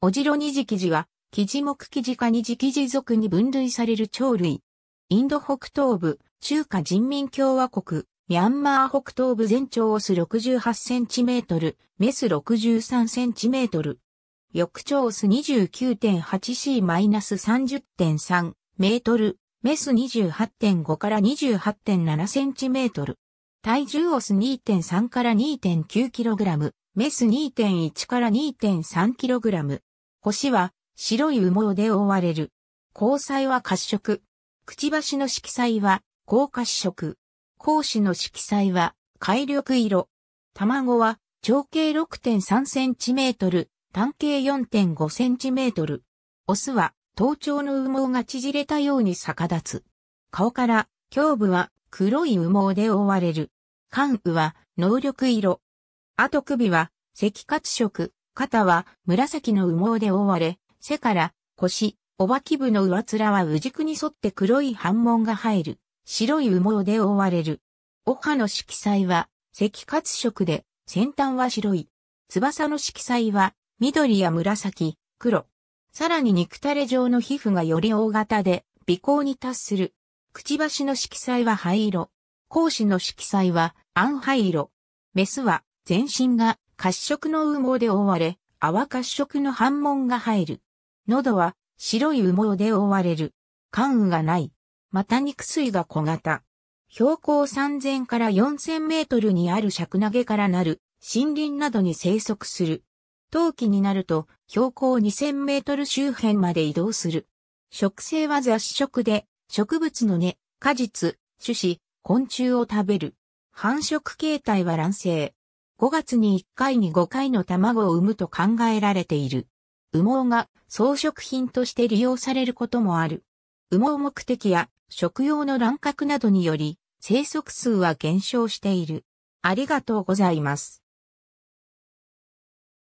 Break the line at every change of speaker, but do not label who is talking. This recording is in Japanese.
オジロニジキジは、記事目キジかニジキジ族に分類される鳥類。インド北東部、中華人民共和国、ミャンマー北東部全長オス68センチメートル、メス63センチメートル。翼長オス 29.8C-30.3 メートル、メス28.5から28.7センチメートル。体重オス2.3から2.9キログラム、メス2.1から2.3キログラム。星は白い羽毛で覆われる。交際は褐色。くちばしの色彩は高褐色。講師の色彩は海緑色。卵は長径 6.3cm、単径 4.5cm。オスは頭頂の羽毛が縮れたように逆立つ。顔から胸部は黒い羽毛で覆われる。関羽は能力色。後首は赤褐色。肩は紫の羽毛で覆われ、背から腰、おばき部の上面は羽軸に沿って黒い反紋が入る、白い羽毛で覆われる。おはの色彩は赤褐色で、先端は白い。翼の色彩は緑や紫、黒。さらに肉垂れ状の皮膚がより大型で、微光に達する。くちばしの色彩は灰色。講師の色彩は暗灰色。メスは全身が褐色の羽毛で覆われ、泡褐色の反紋が入る。喉は白い羽毛で覆われる。関羽がない。また肉水が小型。標高3000から4000メートルにある尺投げからなる森林などに生息する。冬季になると標高2000メートル周辺まで移動する。食性は雑食で植物の根、果実、種子、昆虫を食べる。繁殖形態は卵生。5月に1回に5回の卵を産むと考えられている。羽毛が装飾品として利用されることもある。羽毛目的や食用の乱獲などにより生息数は減少している。ありがとうございます。